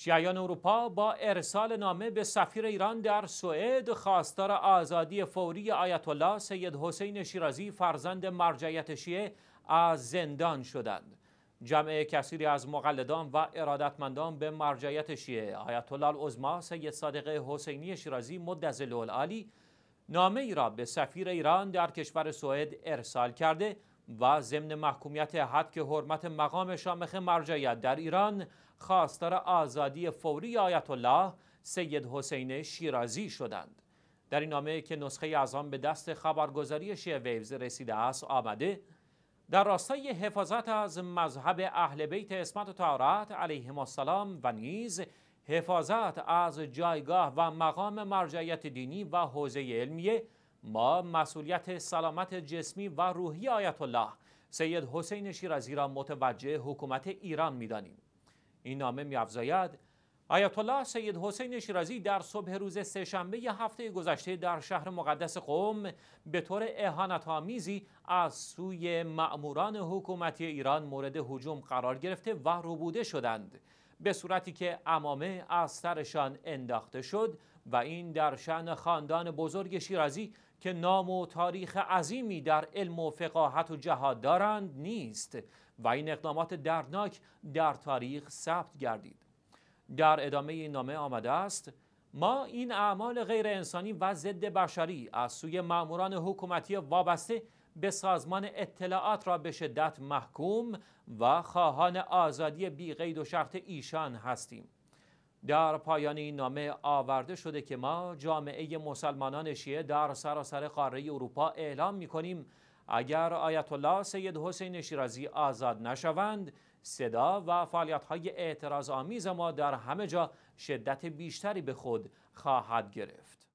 شیعیان اروپا با ارسال نامه به سفیر ایران در سوئد خواستار آزادی فوری آیت الله سید حسین شیرازی فرزند مرجعیت شیعه از زندان شدند جمع کثیری از مقلدان و ارادتمندان به مرجعیت شیعه آیت الله العظما سید صادق حسینی شیرازی مدزل العالی نامه ای را به سفیر ایران در کشور سوئد ارسال کرده و ضمن محکومیت حد که حرمت مقام شامخ مرجعیت در ایران خواستار آزادی فوری آیت الله سید حسین شیرازی شدند در این نامه که نسخه از آن به دست خبرگزاری شیعه ویوز رسیده است آمده در راستای حفاظت از مذهب اهل بیت اسمت و تارت علیهم السلام و نیز حفاظت از جایگاه و مقام مرجعیت دینی و حوزه علمیه ما مسئولیت سلامت جسمی و روحی آیت الله سید حسین شیرازی را متوجه حکومت ایران میدانیم این نامه افزاید آیت الله سید حسین شیرازی در صبح روز سهشنبه هفته گذشته در شهر مقدس قوم به طور اهانت‌آمیزی از سوی مأموران حکومتی ایران مورد حجوم قرار گرفته و ربوده شدند به صورتی که امامه از سرشان انداخته شد و این در شن خاندان بزرگ شیرازی که نام و تاریخ عظیمی در علم و فقاهت و جهاد دارند نیست و این اقدامات درناک در تاریخ ثبت گردید در ادامه این نامه آمده است ما این اعمال غیر انسانی و ضد بشری از سوی ماموران حکومتی وابسته به سازمان اطلاعات را به شدت محکوم و خواهان آزادی بی و شرط ایشان هستیم در پایان این نامه آورده شده که ما جامعه مسلمانان شیعه در سراسر قاره اروپا اعلام می کنیم اگر آیت الله سید حسین شیرازی آزاد نشوند صدا و فعالیت های اعتراض آمیز ما در همه جا شدت بیشتری به خود خواهد گرفت